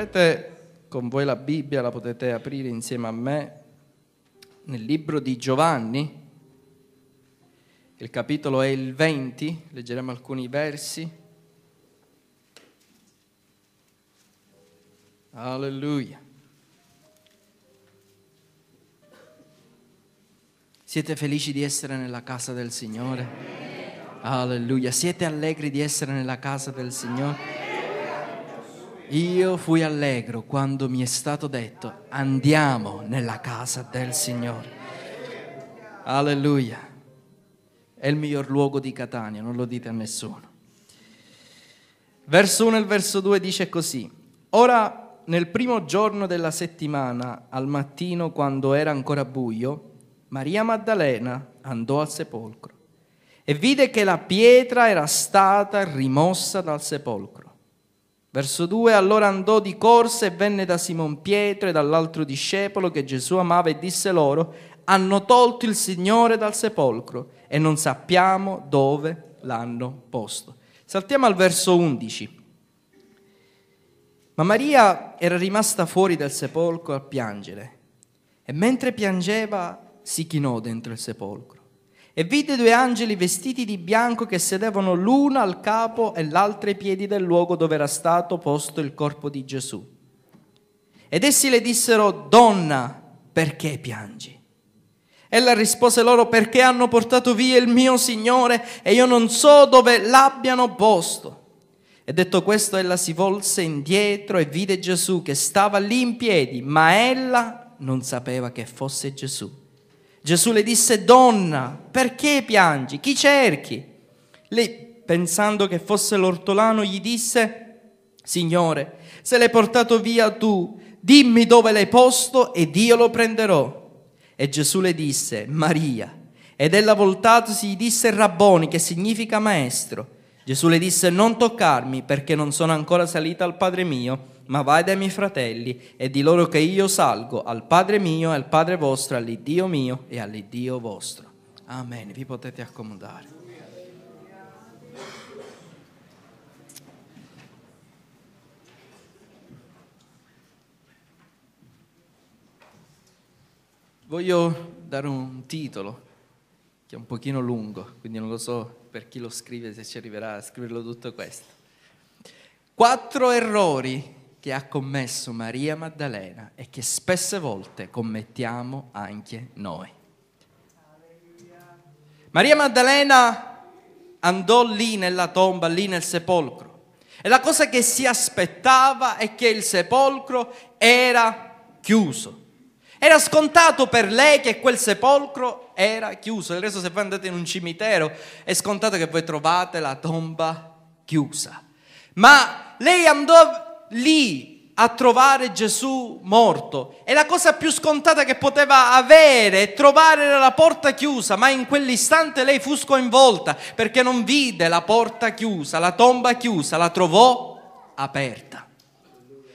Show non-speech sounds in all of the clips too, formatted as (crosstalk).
avete con voi la Bibbia, la potete aprire insieme a me nel libro di Giovanni, il capitolo è il 20, leggeremo alcuni versi. Alleluia. Siete felici di essere nella casa del Signore? Alleluia. Siete allegri di essere nella casa del Signore? Io fui allegro quando mi è stato detto andiamo nella casa del Signore. Alleluia. È il miglior luogo di Catania, non lo dite a nessuno. Verso 1 e verso 2 dice così. Ora nel primo giorno della settimana, al mattino quando era ancora buio, Maria Maddalena andò al sepolcro e vide che la pietra era stata rimossa dal sepolcro. Verso 2 Allora andò di corsa e venne da Simon Pietro e dall'altro discepolo che Gesù amava e disse loro, hanno tolto il Signore dal sepolcro e non sappiamo dove l'hanno posto. Saltiamo al verso 11. Ma Maria era rimasta fuori dal sepolcro a piangere e mentre piangeva si chinò dentro il sepolcro e vide due angeli vestiti di bianco che sedevano l'uno al capo e l'altro ai piedi del luogo dove era stato posto il corpo di Gesù. Ed essi le dissero, donna, perché piangi? Ella rispose loro, perché hanno portato via il mio Signore e io non so dove l'abbiano posto. E detto questo, ella si volse indietro e vide Gesù che stava lì in piedi, ma ella non sapeva che fosse Gesù. Gesù le disse, donna, perché piangi? Chi cerchi? Lei, pensando che fosse l'ortolano, gli disse, Signore, se l'hai portato via tu, dimmi dove l'hai posto ed io lo prenderò. E Gesù le disse, Maria. Ed ella voltatosi gli disse, Rabboni, che significa maestro. Gesù le disse, non toccarmi perché non sono ancora salita al Padre mio ma vai dai miei fratelli e di loro che io salgo al Padre mio e al Padre vostro, all'Iddio mio e all'Iddio vostro. Amen. Vi potete accomodare. Voglio dare un titolo che è un pochino lungo, quindi non lo so per chi lo scrive se ci arriverà a scriverlo tutto questo. Quattro errori che ha commesso Maria Maddalena e che spesse volte commettiamo anche noi. Maria Maddalena andò lì nella tomba, lì nel sepolcro. E la cosa che si aspettava è che il sepolcro era chiuso. Era scontato per lei che quel sepolcro era chiuso. Del resto se voi andate in un cimitero è scontato che voi trovate la tomba chiusa. Ma lei andò lì a trovare Gesù morto. E la cosa più scontata che poteva avere e trovare la porta chiusa, ma in quell'istante lei fu sconvolta perché non vide la porta chiusa, la tomba chiusa, la trovò aperta.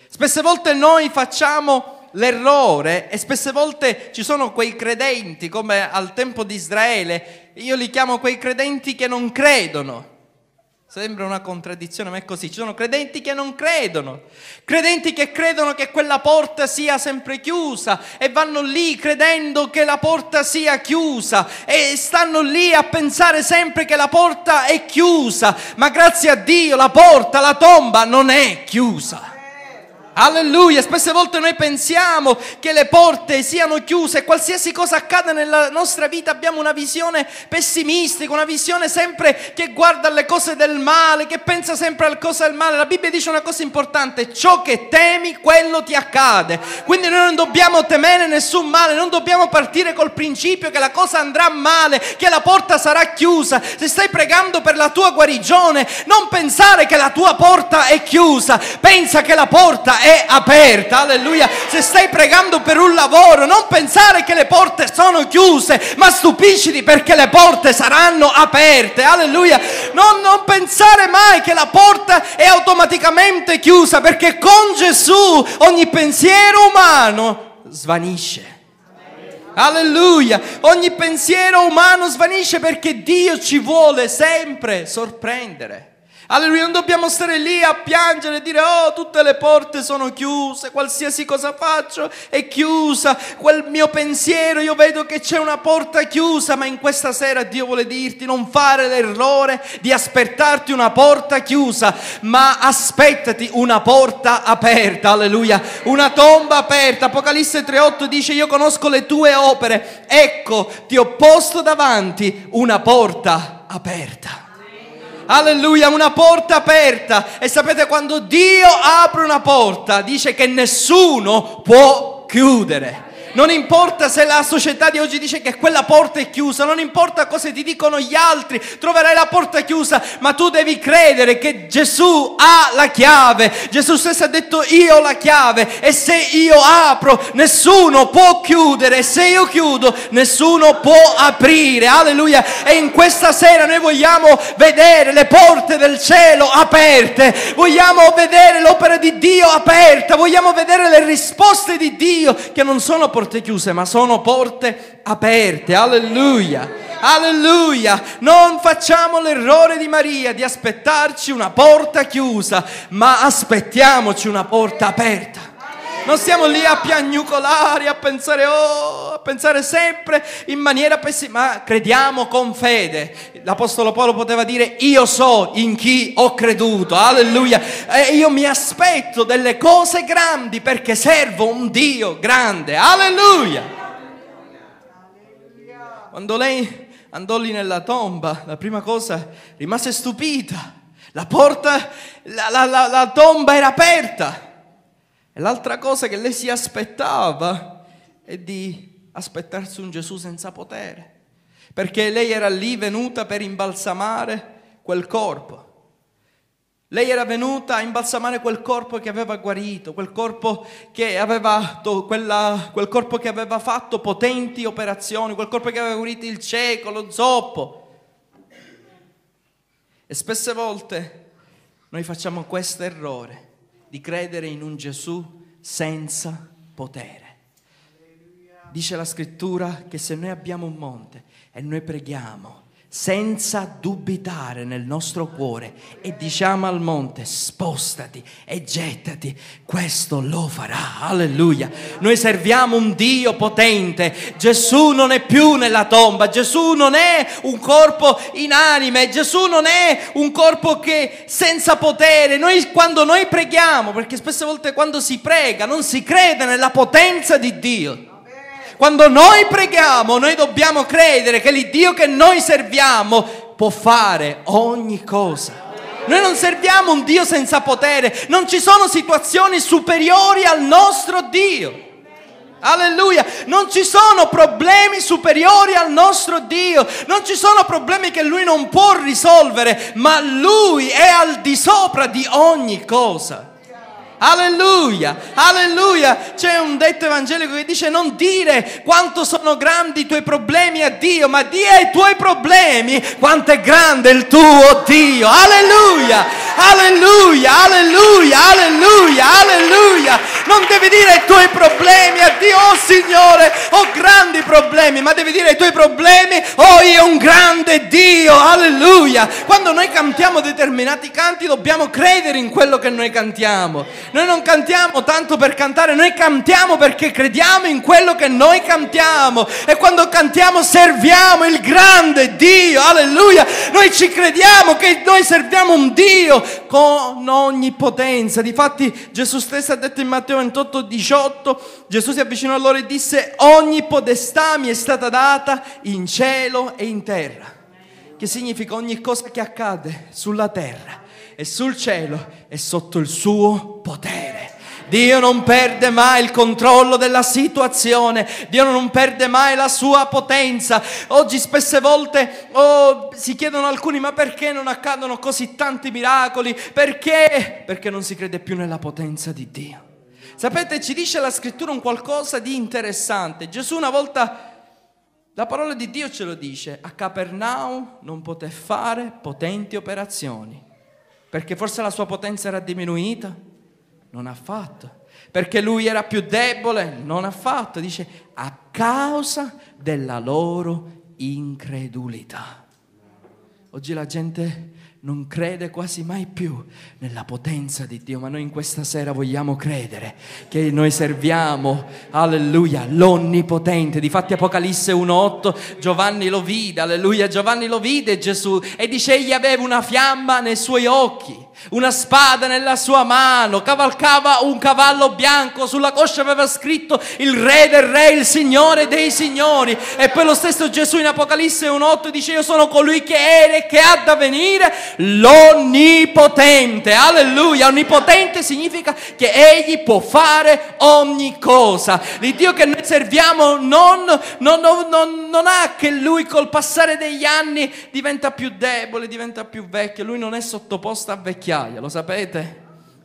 Spesse volte noi facciamo l'errore e spesse volte ci sono quei credenti come al tempo di Israele, io li chiamo quei credenti che non credono, Sembra una contraddizione, ma è così. Ci sono credenti che non credono, credenti che credono che quella porta sia sempre chiusa e vanno lì credendo che la porta sia chiusa e stanno lì a pensare sempre che la porta è chiusa, ma grazie a Dio la porta, la tomba non è chiusa. Alleluia, spesse volte noi pensiamo che le porte siano chiuse, qualsiasi cosa accada nella nostra vita abbiamo una visione pessimistica, una visione sempre che guarda alle cose del male, che pensa sempre alle cose del male. La Bibbia dice una cosa importante, ciò che temi quello ti accade. Quindi noi non dobbiamo temere nessun male, non dobbiamo partire col principio che la cosa andrà male, che la porta sarà chiusa. Se stai pregando per la tua guarigione, non pensare che la tua porta è chiusa, pensa che la porta è è aperta, alleluia. Se stai pregando per un lavoro, non pensare che le porte sono chiuse, ma stupisciti perché le porte saranno aperte, alleluia. Non, non pensare mai che la porta è automaticamente chiusa, perché con Gesù ogni pensiero umano svanisce. Alleluia! Ogni pensiero umano svanisce perché Dio ci vuole sempre sorprendere. Alleluia, non dobbiamo stare lì a piangere e dire oh tutte le porte sono chiuse, qualsiasi cosa faccio è chiusa, quel mio pensiero io vedo che c'è una porta chiusa, ma in questa sera Dio vuole dirti non fare l'errore di aspettarti una porta chiusa, ma aspettati una porta aperta, alleluia, una tomba aperta. Apocalisse 3.8 dice io conosco le tue opere, ecco ti ho posto davanti una porta aperta. Alleluia, una porta aperta. E sapete quando Dio apre una porta, dice che nessuno può chiudere. Non importa se la società di oggi dice che quella porta è chiusa, non importa cosa ti dicono gli altri, troverai la porta chiusa, ma tu devi credere che Gesù ha la chiave. Gesù stesso ha detto io ho la chiave e se io apro nessuno può chiudere, se io chiudo nessuno può aprire. Alleluia. E in questa sera noi vogliamo vedere le porte del cielo aperte, vogliamo vedere l'opera di Dio aperta, vogliamo vedere le risposte di Dio che non sono portate porte chiuse, ma sono porte aperte. Alleluia. Alleluia! Non facciamo l'errore di Maria di aspettarci una porta chiusa, ma aspettiamoci una porta aperta. Non stiamo lì a piagnucolare, a pensare, oh, a pensare sempre in maniera pessima, ma crediamo con fede. L'Apostolo Paolo poteva dire io so in chi ho creduto, alleluia. E io mi aspetto delle cose grandi perché servo un Dio grande, alleluia. Quando lei andò lì nella tomba, la prima cosa rimase stupita. La porta, la, la, la, la tomba era aperta. E l'altra cosa che lei si aspettava è di aspettarsi un Gesù senza potere, perché lei era lì venuta per imbalsamare quel corpo. Lei era venuta a imbalsamare quel corpo che aveva guarito, quel corpo che aveva, quella, quel corpo che aveva fatto potenti operazioni, quel corpo che aveva guarito il cieco, lo zoppo. E spesse volte noi facciamo questo errore di credere in un Gesù senza potere. Dice la scrittura che se noi abbiamo un monte e noi preghiamo senza dubitare nel nostro cuore e diciamo al monte spostati e gettati, questo lo farà, alleluia. Noi serviamo un Dio potente, Gesù non è più nella tomba, Gesù non è un corpo inanime, Gesù non è un corpo che senza potere, noi quando noi preghiamo, perché spesse volte quando si prega non si crede nella potenza di Dio. Quando noi preghiamo, noi dobbiamo credere che l'Iddio che noi serviamo può fare ogni cosa. Noi non serviamo un Dio senza potere, non ci sono situazioni superiori al nostro Dio. Alleluia, non ci sono problemi superiori al nostro Dio, non ci sono problemi che Lui non può risolvere, ma Lui è al di sopra di ogni cosa. Alleluia, alleluia. C'è un detto evangelico che dice non dire quanto sono grandi i tuoi problemi a Dio, ma di ai tuoi problemi quanto è grande il tuo Dio. Alleluia, Alleluia, alleluia, alleluia, alleluia. Non devi dire i tuoi problemi a Dio, oh Signore, ho grandi problemi, ma devi dire i tuoi problemi, oh io un grande Dio, alleluia. Quando noi cantiamo determinati canti dobbiamo credere in quello che noi cantiamo. Noi non cantiamo tanto per cantare, noi cantiamo perché crediamo in quello che noi cantiamo. E quando cantiamo serviamo il grande Dio, alleluia. Noi ci crediamo che noi serviamo un Dio con ogni potenza. Difatti Gesù stesso ha detto in Matteo 28, 18, Gesù si avvicinò a loro e disse, ogni potestà mi è stata data in cielo e in terra, che significa ogni cosa che accade sulla terra e sul cielo è sotto il suo potere. Dio non perde mai il controllo della situazione, Dio non perde mai la sua potenza. Oggi spesse volte oh, si chiedono alcuni ma perché non accadono così tanti miracoli? Perché? Perché non si crede più nella potenza di Dio. Sapete, ci dice la scrittura un qualcosa di interessante. Gesù una volta... La parola di Dio ce lo dice, a Capernaum non poté fare potenti operazioni, perché forse la sua potenza era diminuita, non ha fatto. Perché lui era più debole? Non ha fatto. Dice, a causa della loro incredulità. Oggi la gente non crede quasi mai più nella potenza di Dio, ma noi in questa sera vogliamo credere che noi serviamo, alleluia, l'onnipotente. Difatti Apocalisse 1.8, Giovanni lo vide, alleluia, Giovanni lo vide Gesù e dice egli aveva una fiamma nei suoi occhi, una spada nella sua mano, cavalcava un cavallo bianco, sulla coscia aveva scritto il re del re, il signore dei signori. E poi lo stesso Gesù in Apocalisse 1.8 dice io sono colui che era e che ha da venire l'onnipotente. Alleluia, onnipotente significa che egli può fare ogni cosa. L'Iddio che noi serviamo non, non, non, non ha che lui col passare degli anni diventa più debole, diventa più vecchio. Lui non è sottoposto a vecchiaia, lo sapete?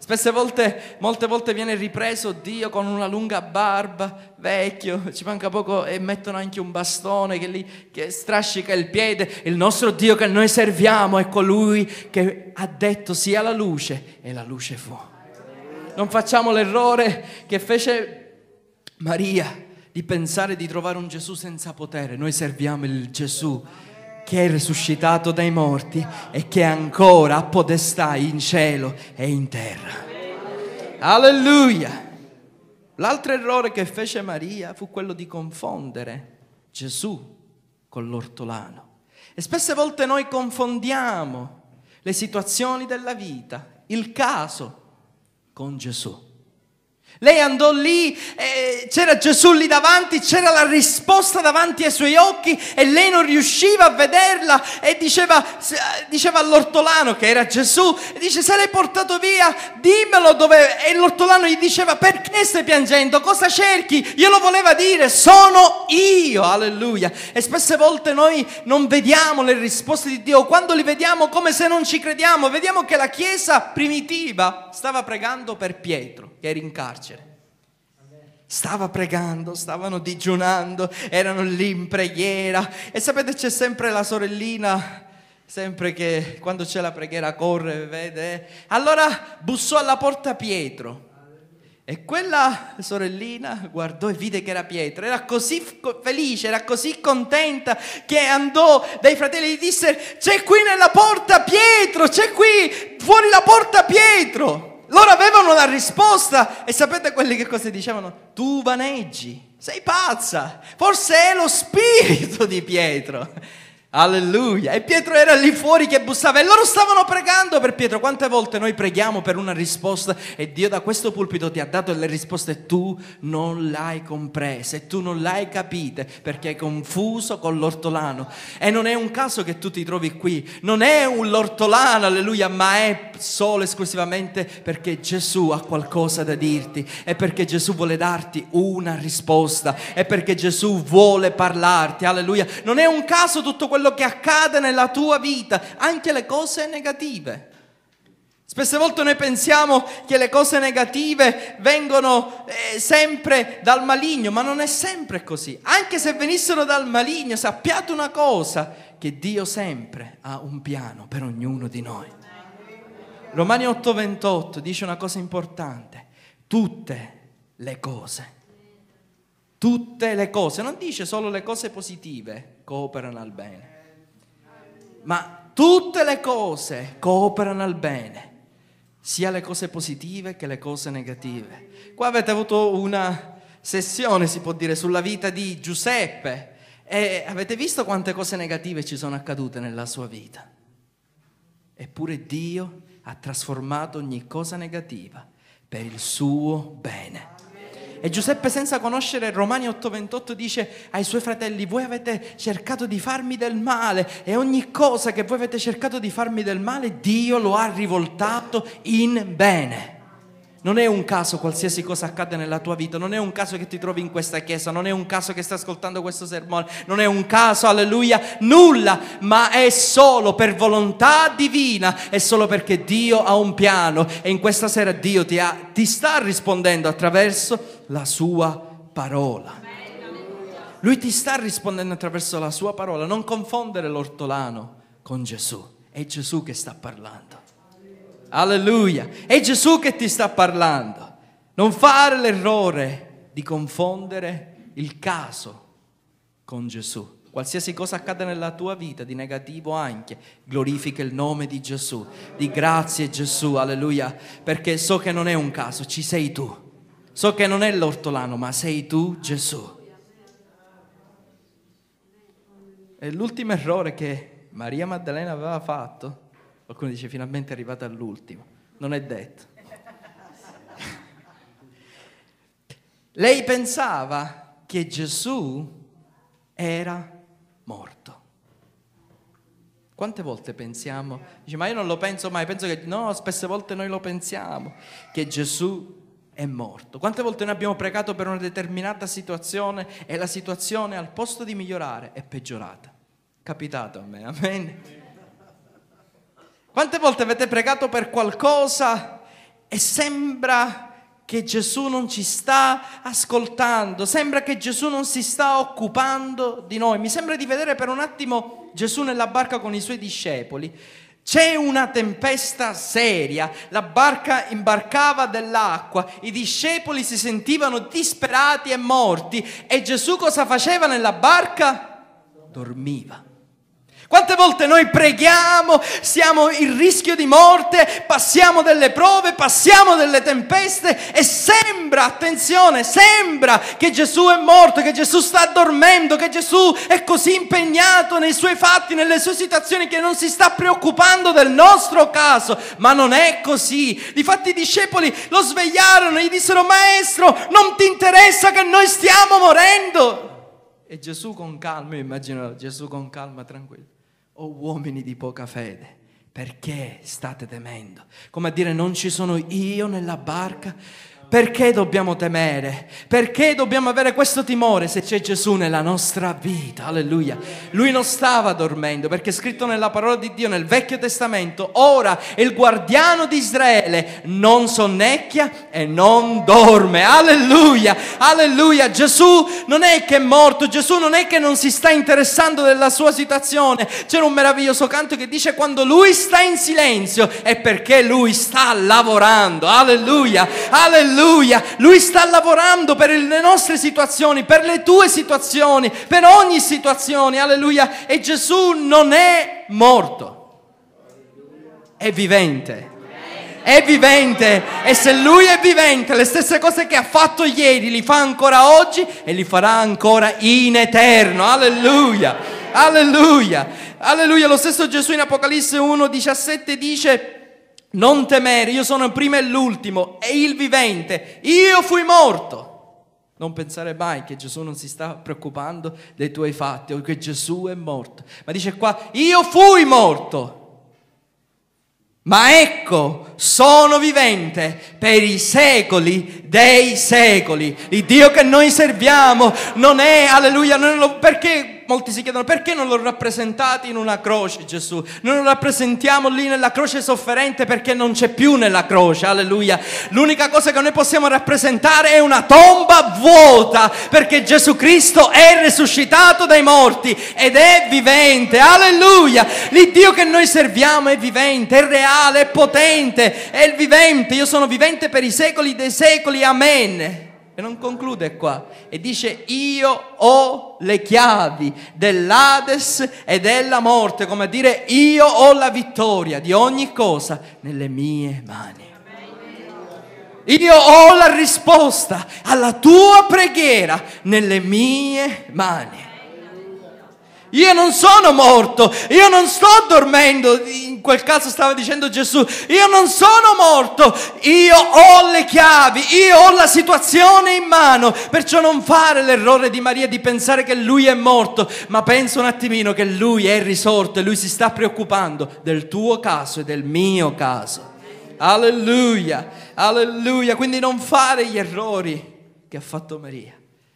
Spesse volte, molte volte viene ripreso Dio con una lunga barba, vecchio, ci manca poco e mettono anche un bastone che lì che strascica il piede. Il nostro Dio che noi serviamo è colui che ha detto sia la luce e la luce fu. Non facciamo l'errore che fece Maria di pensare di trovare un Gesù senza potere. Noi serviamo il Gesù che è risuscitato dai morti e che ancora ha potestà in cielo e in terra. Alleluia! L'altro errore che fece Maria fu quello di confondere Gesù con l'ortolano. E spesse volte noi confondiamo le situazioni della vita, il caso, con Gesù. Lei andò lì, eh, c'era Gesù lì davanti, c'era la risposta davanti ai suoi occhi e lei non riusciva a vederla e diceva, diceva all'ortolano che era Gesù, e dice se l'hai portato via dimmelo dove... E l'ortolano gli diceva perché stai piangendo, cosa cerchi? Io lo voleva dire, sono io, alleluia. E spesse volte noi non vediamo le risposte di Dio, quando li vediamo come se non ci crediamo, vediamo che la Chiesa primitiva stava pregando per Pietro che era in carcere. Stava pregando, stavano digiunando, erano lì in preghiera. E sapete c'è sempre la sorellina, sempre che quando c'è la preghiera corre, vede. Allora bussò alla porta Pietro. E quella sorellina guardò e vide che era Pietro, era così felice, era così contenta che andò dai fratelli e disse c'è qui nella porta Pietro, c'è qui fuori la porta Pietro. Loro avevano la risposta e sapete quelli che cosa dicevano? Tu vaneggi, sei pazza, forse è lo spirito di Pietro. Alleluia. E Pietro era lì fuori che bussava e loro stavano pregando per Pietro. Quante volte noi preghiamo per una risposta e Dio da questo pulpito ti ha dato le risposte e tu non l'hai comprese, tu non l'hai capite perché hai confuso con l'ortolano. E non è un caso che tu ti trovi qui, non è un l'ortolano, alleluia, ma è solo esclusivamente perché Gesù ha qualcosa da dirti, è perché Gesù vuole darti una risposta, è perché Gesù vuole parlarti, alleluia. Non è un caso tutto quello quello che accade nella tua vita, anche le cose negative. Spesse volte noi pensiamo che le cose negative vengono eh, sempre dal maligno, ma non è sempre così. Anche se venissero dal maligno, sappiate una cosa, che Dio sempre ha un piano per ognuno di noi. Romani 8:28 dice una cosa importante, tutte le cose, tutte le cose, non dice solo le cose positive, cooperano al bene. Ma tutte le cose cooperano al bene, sia le cose positive che le cose negative. Qua avete avuto una sessione, si può dire, sulla vita di Giuseppe e avete visto quante cose negative ci sono accadute nella sua vita. Eppure Dio ha trasformato ogni cosa negativa per il suo bene. E Giuseppe, senza conoscere Romani 8:28, dice ai suoi fratelli, voi avete cercato di farmi del male e ogni cosa che voi avete cercato di farmi del male, Dio lo ha rivoltato in bene. Non è un caso qualsiasi cosa accade nella tua vita, non è un caso che ti trovi in questa chiesa, non è un caso che stai ascoltando questo sermone, non è un caso, alleluia, nulla, ma è solo per volontà divina, è solo perché Dio ha un piano e in questa sera Dio ti, ha, ti sta rispondendo attraverso la sua parola. Lui ti sta rispondendo attraverso la sua parola, non confondere l'ortolano con Gesù, è Gesù che sta parlando. Alleluia. È Gesù che ti sta parlando. Non fare l'errore di confondere il caso con Gesù. Qualsiasi cosa accada nella tua vita, di negativo anche, glorifica il nome di Gesù. Di grazie Gesù, alleluia, perché so che non è un caso, ci sei tu. So che non è l'ortolano, ma sei tu Gesù. E l'ultimo errore che Maria Maddalena aveva fatto Qualcuno dice finalmente è arrivata all'ultimo. Non è detto. (laughs) Lei pensava che Gesù era morto. Quante volte pensiamo? Dice, ma io non lo penso mai, penso che no, spesse volte noi lo pensiamo, che Gesù è morto. Quante volte noi abbiamo pregato per una determinata situazione e la situazione al posto di migliorare è peggiorata. Capitato a me, amen. Quante volte avete pregato per qualcosa e sembra che Gesù non ci sta ascoltando, sembra che Gesù non si sta occupando di noi. Mi sembra di vedere per un attimo Gesù nella barca con i suoi discepoli. C'è una tempesta seria, la barca imbarcava dell'acqua, i discepoli si sentivano disperati e morti e Gesù cosa faceva nella barca? Dormiva. Quante volte noi preghiamo, siamo il rischio di morte, passiamo delle prove, passiamo delle tempeste e sembra, attenzione, sembra che Gesù è morto, che Gesù sta dormendo, che Gesù è così impegnato nei suoi fatti, nelle sue situazioni che non si sta preoccupando del nostro caso, ma non è così. Difatti i discepoli lo svegliarono, e gli dissero "Maestro, non ti interessa che noi stiamo morendo?" E Gesù con calma, immagino Gesù con calma, tranquillo o uomini di poca fede, perché state temendo? Come a dire, non ci sono io nella barca? Perché dobbiamo temere? Perché dobbiamo avere questo timore se c'è Gesù nella nostra vita? Alleluia. Lui non stava dormendo perché è scritto nella parola di Dio nel Vecchio Testamento, ora il guardiano di Israele non sonnecchia e non dorme. Alleluia, alleluia. Gesù non è che è morto, Gesù non è che non si sta interessando della sua situazione. C'era un meraviglioso canto che dice quando lui sta in silenzio è perché lui sta lavorando. Alleluia, alleluia Alleluia. Lui sta lavorando per le nostre situazioni, per le tue situazioni, per ogni situazione. Alleluia. E Gesù non è morto. È vivente è vivente e se lui è vivente le stesse cose che ha fatto ieri li fa ancora oggi e li farà ancora in eterno. Alleluia, alleluia, alleluia. Lo stesso Gesù in Apocalisse 1,17 dice non temere, io sono il primo e l'ultimo, e il vivente, io fui morto. Non pensare mai che Gesù non si sta preoccupando dei tuoi fatti o che Gesù è morto. Ma dice qua, io fui morto. Ma ecco, sono vivente per i secoli dei secoli. Il Dio che noi serviamo non è, alleluia, non lo, perché molti si chiedono perché non lo rappresentate in una croce Gesù? Noi lo rappresentiamo lì nella croce sofferente perché non c'è più nella croce, alleluia. L'unica cosa che noi possiamo rappresentare è una tomba vuota perché Gesù Cristo è risuscitato dai morti ed è vivente, alleluia. L'Iddio che noi serviamo è vivente, è reale, è potente, è il vivente. Io sono vivente per i secoli dei secoli, amen. E non conclude qua. E dice, io ho le chiavi dell'Ades e della morte, come a dire, io ho la vittoria di ogni cosa nelle mie mani. Io ho la risposta alla tua preghiera nelle mie mani. Io non sono morto, io non sto dormendo, in quel caso stava dicendo Gesù, io non sono morto, io ho le chiavi, io ho la situazione in mano, perciò non fare l'errore di Maria di pensare che lui è morto, ma pensa un attimino che lui è risorto e lui si sta preoccupando del tuo caso e del mio caso. Alleluia, alleluia, quindi non fare gli errori che ha fatto Maria,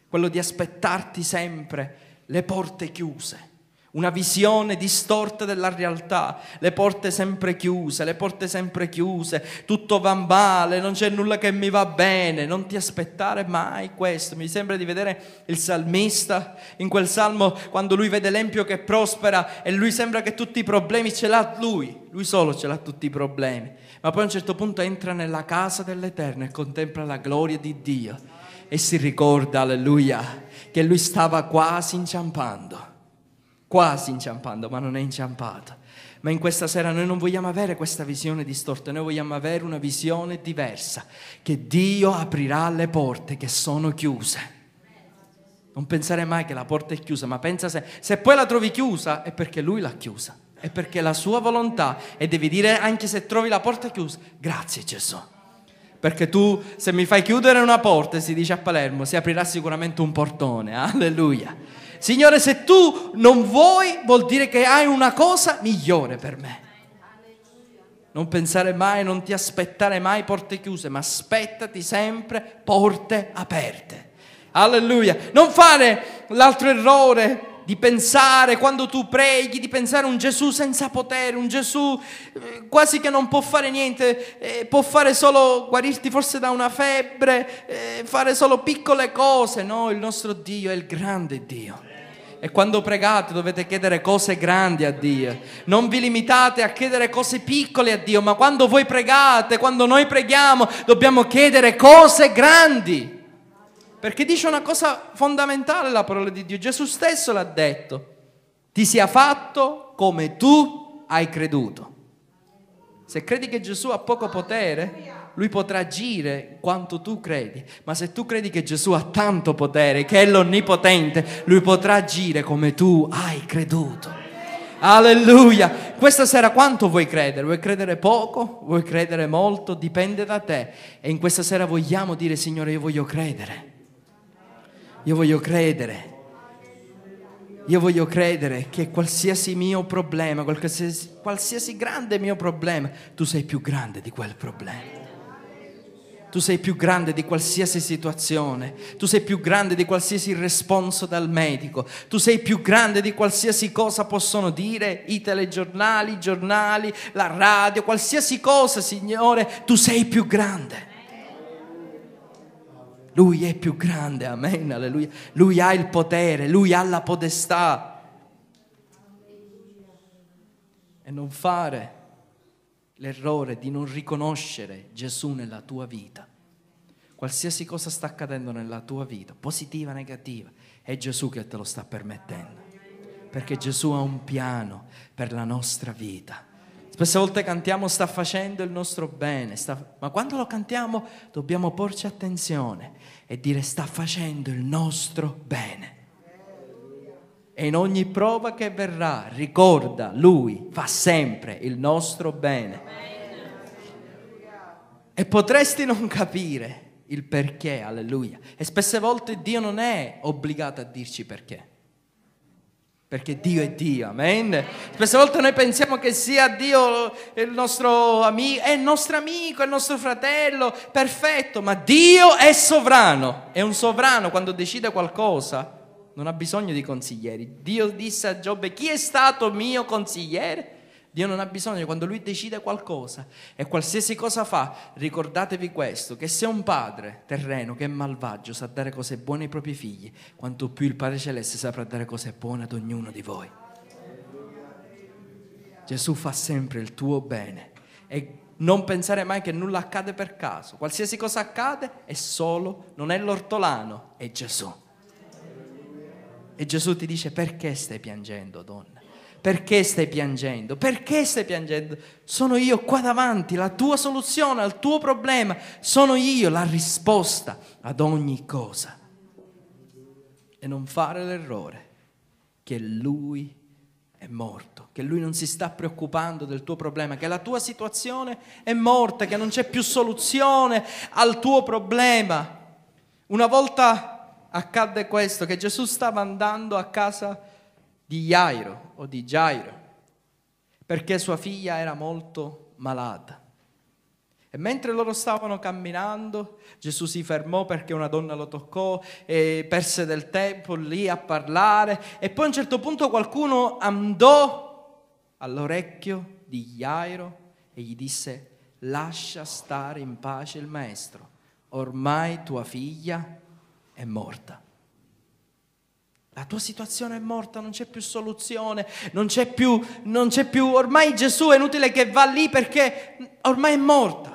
quello di aspettarti sempre le porte chiuse, una visione distorta della realtà, le porte sempre chiuse, le porte sempre chiuse, tutto va male, non c'è nulla che mi va bene, non ti aspettare mai questo. Mi sembra di vedere il salmista in quel salmo quando lui vede l'empio che prospera e lui sembra che tutti i problemi ce l'ha lui, lui solo ce l'ha tutti i problemi, ma poi a un certo punto entra nella casa dell'Eterno e contempla la gloria di Dio e si ricorda, alleluia, che lui stava quasi inciampando, quasi inciampando, ma non è inciampato. Ma in questa sera noi non vogliamo avere questa visione distorta, noi vogliamo avere una visione diversa, che Dio aprirà le porte che sono chiuse. Non pensare mai che la porta è chiusa, ma pensa se, se poi la trovi chiusa è perché lui l'ha chiusa, è perché la sua volontà e devi dire anche se trovi la porta chiusa, grazie Gesù. Perché tu se mi fai chiudere una porta, si dice a Palermo, si aprirà sicuramente un portone. (laughs) Alleluia. Signore, se tu non vuoi, vuol dire che hai una cosa migliore per me. Non pensare mai, non ti aspettare mai porte chiuse, ma aspettati sempre porte aperte. Alleluia. Non fare l'altro errore di pensare quando tu preghi, di pensare a un Gesù senza potere, un Gesù eh, quasi che non può fare niente, eh, può fare solo guarirti forse da una febbre, eh, fare solo piccole cose. No, il nostro Dio è il grande Dio. E quando pregate dovete chiedere cose grandi a Dio. Non vi limitate a chiedere cose piccole a Dio, ma quando voi pregate, quando noi preghiamo, dobbiamo chiedere cose grandi. Perché dice una cosa fondamentale la parola di Dio. Gesù stesso l'ha detto. Ti sia fatto come tu hai creduto. Se credi che Gesù ha poco potere, lui potrà agire quanto tu credi. Ma se tu credi che Gesù ha tanto potere, che è l'onnipotente, lui potrà agire come tu hai creduto. Alleluia. Questa sera quanto vuoi credere? Vuoi credere poco? Vuoi credere molto? Dipende da te. E in questa sera vogliamo dire, Signore, io voglio credere. Io voglio credere. Io voglio credere che qualsiasi mio problema, qualsiasi, qualsiasi grande mio problema, tu sei più grande di quel problema. Tu sei più grande di qualsiasi situazione, tu sei più grande di qualsiasi responso dal medico, tu sei più grande di qualsiasi cosa possono dire i telegiornali, i giornali, la radio, qualsiasi cosa, Signore, tu sei più grande. Lui è più grande, amen, alleluia. Lui ha il potere, lui ha la potestà. E non fare l'errore di non riconoscere Gesù nella tua vita. Qualsiasi cosa sta accadendo nella tua vita, positiva o negativa, è Gesù che te lo sta permettendo. Perché Gesù ha un piano per la nostra vita. Spesse volte cantiamo sta facendo il nostro bene, sta... ma quando lo cantiamo dobbiamo porci attenzione e dire sta facendo il nostro bene. E in ogni prova che verrà, ricorda, Lui fa sempre il nostro bene. E potresti non capire il perché, alleluia. E spesse volte Dio non è obbligato a dirci perché perché Dio è Dio, amen. Spesse volte noi pensiamo che sia Dio il nostro amico, è il nostro amico, è il nostro fratello, perfetto, ma Dio è sovrano, è un sovrano quando decide qualcosa, non ha bisogno di consiglieri. Dio disse a Giobbe, chi è stato mio consigliere? Dio non ha bisogno, quando Lui decide qualcosa e qualsiasi cosa fa, ricordatevi questo, che se un padre terreno che è malvagio sa dare cose buone ai propri figli, quanto più il Padre Celeste saprà dare cose buone ad ognuno di voi. Gesù fa sempre il tuo bene e non pensare mai che nulla accade per caso. Qualsiasi cosa accade è solo, non è l'ortolano, è Gesù. E Gesù ti dice perché stai piangendo, donna? perché stai piangendo? Perché stai piangendo? Sono io qua davanti, la tua soluzione al tuo problema, sono io la risposta ad ogni cosa. E non fare l'errore che lui è morto, che lui non si sta preoccupando del tuo problema, che la tua situazione è morta, che non c'è più soluzione al tuo problema. Una volta accadde questo, che Gesù stava andando a casa di di Jairo o di Jairo, perché sua figlia era molto malata. E mentre loro stavano camminando, Gesù si fermò perché una donna lo toccò e perse del tempo lì a parlare. E poi a un certo punto qualcuno andò all'orecchio di Jairo e gli disse, lascia stare in pace il maestro, ormai tua figlia è morta. La tua situazione è morta, non c'è più soluzione, non c'è più, non c'è più, ormai Gesù è inutile che va lì perché ormai è morta.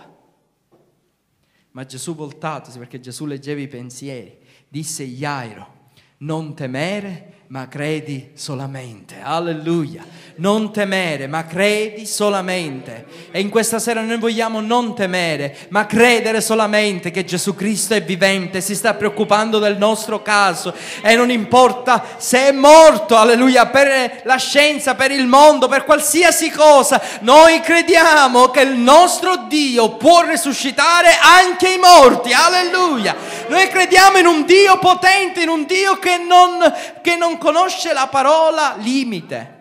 Ma Gesù voltatosi, perché Gesù leggeva i pensieri, disse Iairo, non temere, ma credi solamente. Alleluia. Non temere, ma credi solamente. E in questa sera noi vogliamo non temere, ma credere solamente che Gesù Cristo è vivente, si sta preoccupando del nostro caso e non importa se è morto, alleluia, per la scienza, per il mondo, per qualsiasi cosa. Noi crediamo che il nostro Dio può risuscitare anche i morti. Alleluia. Noi crediamo in un Dio potente, in un Dio che non, che non conosce la parola limite.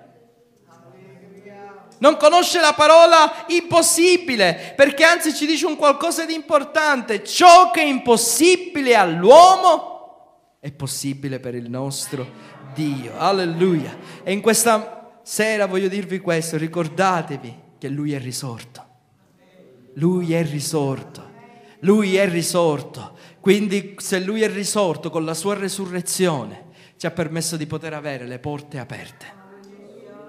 Non conosce la parola impossibile, perché anzi ci dice un qualcosa di importante. Ciò che è impossibile all'uomo è possibile per il nostro Dio. Alleluia. E in questa sera voglio dirvi questo, ricordatevi che Lui è risorto. Lui è risorto. Lui è risorto. Quindi se Lui è risorto con la sua resurrezione, ci ha permesso di poter avere le porte aperte.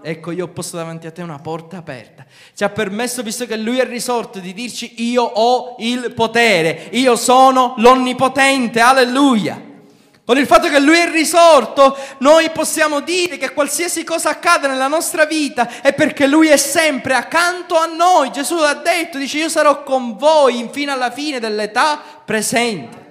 Ecco, io ho posto davanti a te una porta aperta. Ci ha permesso, visto che Lui è risorto, di dirci io ho il potere, io sono l'onnipotente, alleluia. Con il fatto che Lui è risorto, noi possiamo dire che qualsiasi cosa accada nella nostra vita è perché Lui è sempre accanto a noi. Gesù l'ha detto, dice io sarò con voi fino alla fine dell'età presente.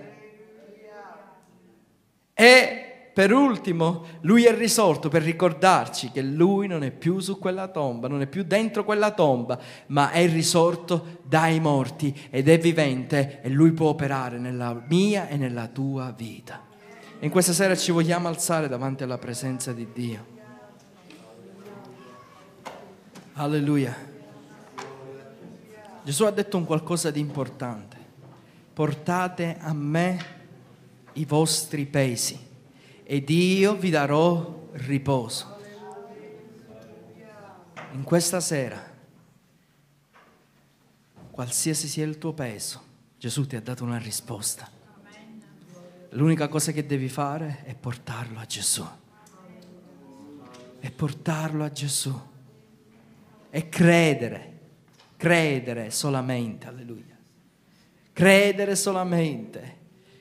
E per ultimo, lui è risorto per ricordarci che lui non è più su quella tomba, non è più dentro quella tomba, ma è risorto dai morti ed è vivente e lui può operare nella mia e nella tua vita. in questa sera ci vogliamo alzare davanti alla presenza di Dio. Alleluia. Gesù ha detto un qualcosa di importante. Portate a me i vostri pesi ed io vi darò riposo. In questa sera, qualsiasi sia il tuo peso, Gesù ti ha dato una risposta. L'unica cosa che devi fare è portarlo a Gesù. È portarlo a Gesù. E credere, credere solamente, alleluia. Credere solamente,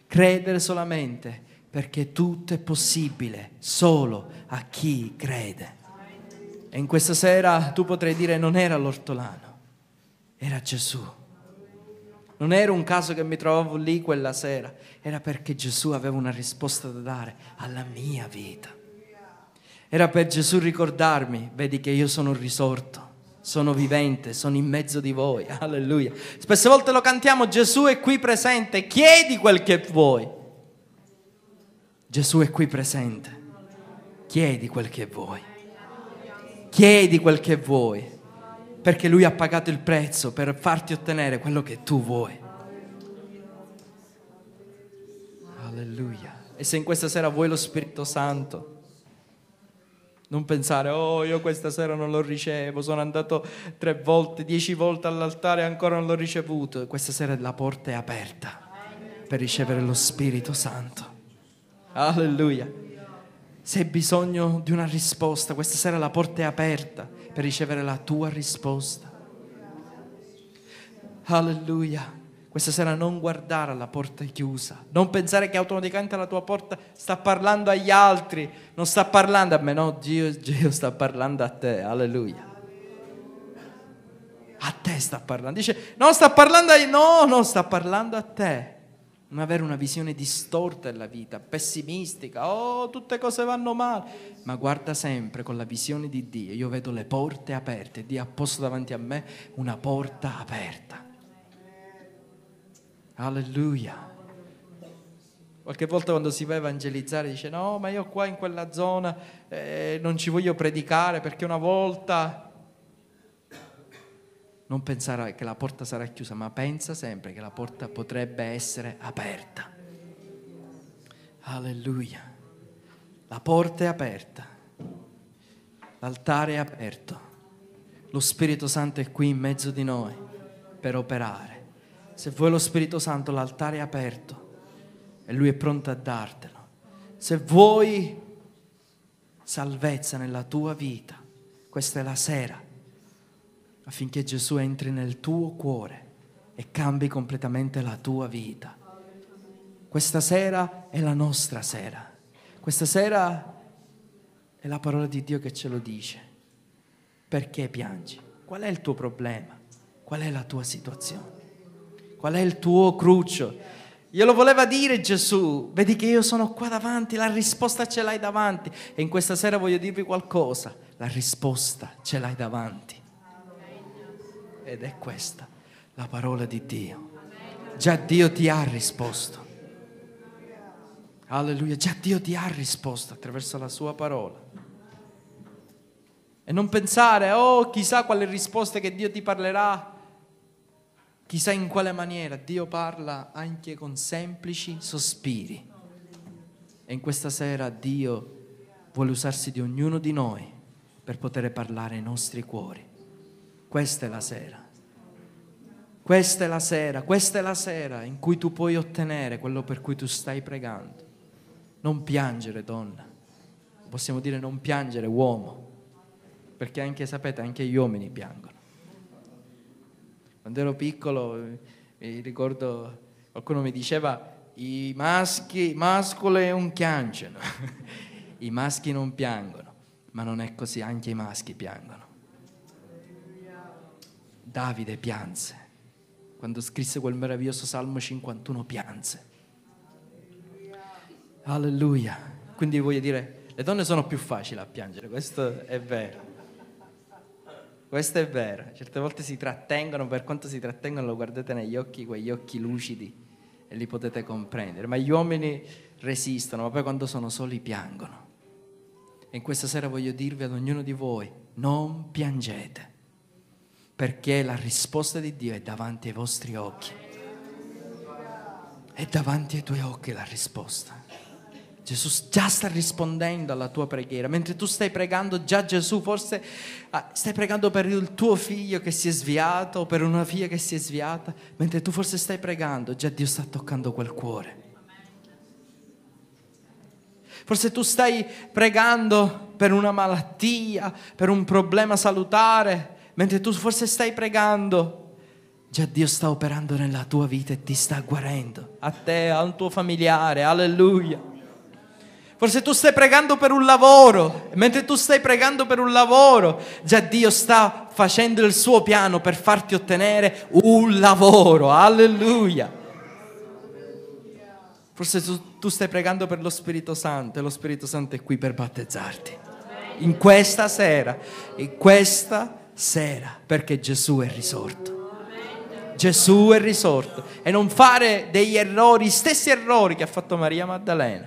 credere solamente perché tutto è possibile solo a chi crede. E in questa sera tu potrai dire non era l'ortolano, era Gesù. Non era un caso che mi trovavo lì quella sera, era perché Gesù aveva una risposta da dare alla mia vita. Era per Gesù ricordarmi, vedi che io sono risorto sono vivente, sono in mezzo di voi. (laughs) Alleluia. Spesse volte lo cantiamo, Gesù è qui presente, chiedi quel che vuoi. Gesù è qui presente. Chiedi quel che vuoi. Chiedi quel che vuoi. Perché lui ha pagato il prezzo per farti ottenere quello che tu vuoi. Alleluia. E se in questa sera vuoi lo Spirito Santo, non pensare, oh io questa sera non lo ricevo, sono andato tre volte, dieci volte all'altare e ancora non l'ho ricevuto. Questa sera la porta è aperta per ricevere lo Spirito Santo. Alleluia. Se hai bisogno di una risposta, questa sera la porta è aperta per ricevere la tua risposta. Alleluia. Questa sera non guardare alla porta chiusa, non pensare che automaticamente la tua porta sta parlando agli altri, non sta parlando a me, no, Dio, Dio sta parlando a te, alleluia. A te sta parlando, dice, no, sta parlando a no, no, sta parlando a te ma avere una visione distorta della vita, pessimistica, oh, tutte cose vanno male, ma guarda sempre con la visione di Dio, io vedo le porte aperte, Dio ha posto davanti a me una porta aperta. Alleluia. Qualche volta quando si va a evangelizzare dice no, ma io qua in quella zona eh, non ci voglio predicare perché una volta non pensare che la porta sarà chiusa, ma pensa sempre che la porta potrebbe essere aperta. Alleluia. La porta è aperta, l'altare è aperto, lo Spirito Santo è qui in mezzo di noi per operare. Se vuoi lo Spirito Santo, l'altare è aperto e Lui è pronto a dartelo. Se vuoi salvezza nella tua vita, questa è la sera affinché Gesù entri nel tuo cuore e cambi completamente la tua vita. Questa sera è la nostra sera. Questa sera è la parola di Dio che ce lo dice. Perché piangi? Qual è il tuo problema? Qual è la tua situazione? Qual è il tuo cruccio? Glielo voleva dire Gesù, vedi che io sono qua davanti, la risposta ce l'hai davanti. E in questa sera voglio dirvi qualcosa, la risposta ce l'hai davanti. Ed è questa la parola di Dio. Già Dio ti ha risposto. Alleluia, già Dio ti ha risposto attraverso la sua parola. E non pensare, oh, chissà quale risposta che Dio ti parlerà, chissà in quale maniera. Dio parla anche con semplici sospiri. E in questa sera Dio vuole usarsi di ognuno di noi per poter parlare ai nostri cuori. Questa è la sera. Questa è la sera, questa è la sera in cui tu puoi ottenere quello per cui tu stai pregando. Non piangere, donna. Possiamo dire non piangere, uomo. Perché anche, sapete, anche gli uomini piangono. Quando ero piccolo, eh, mi ricordo, qualcuno mi diceva, i maschi, mascole non piangono. (laughs) I maschi non piangono, ma non è così, anche i maschi piangono. Davide pianse. Quando scrisse quel meraviglioso Salmo 51 pianse. Alleluia. Quindi voglio dire, le donne sono più facili a piangere, questo è vero. Questo è vero, certe volte si trattengono, per quanto si trattengono lo guardate negli occhi, quegli occhi lucidi e li potete comprendere, ma gli uomini resistono, ma poi quando sono soli piangono. E in questa sera voglio dirvi ad ognuno di voi, non piangete perché la risposta di Dio è davanti ai vostri occhi. È davanti ai tuoi occhi la risposta. Gesù già sta rispondendo alla tua preghiera, mentre tu stai pregando già Gesù, forse ah, stai pregando per il tuo figlio che si è sviato o per una figlia che si è sviata, mentre tu forse stai pregando, già Dio sta toccando quel cuore. Forse tu stai pregando per una malattia, per un problema salutare, mentre tu forse stai pregando, Già Dio sta operando nella tua vita e ti sta guarendo, a te, a un tuo familiare, alleluia. Forse tu stai pregando per un lavoro, mentre tu stai pregando per un lavoro, già Dio sta facendo il suo piano per farti ottenere un lavoro, alleluia. Forse tu, tu stai pregando per lo Spirito Santo e lo Spirito Santo è qui per battezzarti. In questa sera, in questa sera perché Gesù è risorto. Gesù è risorto e non fare degli errori, gli stessi errori che ha fatto Maria Maddalena,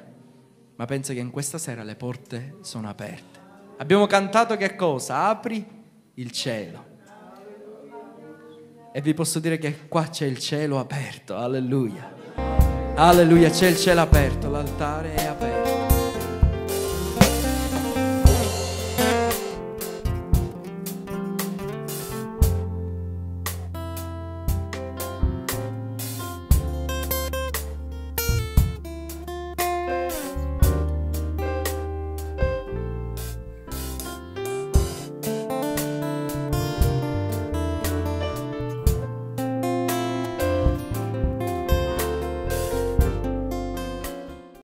ma pensa che in questa sera le porte sono aperte. Abbiamo cantato che cosa? Apri il cielo. E vi posso dire che qua c'è il cielo aperto, alleluia. Alleluia, c'è il cielo aperto, l'altare è aperto.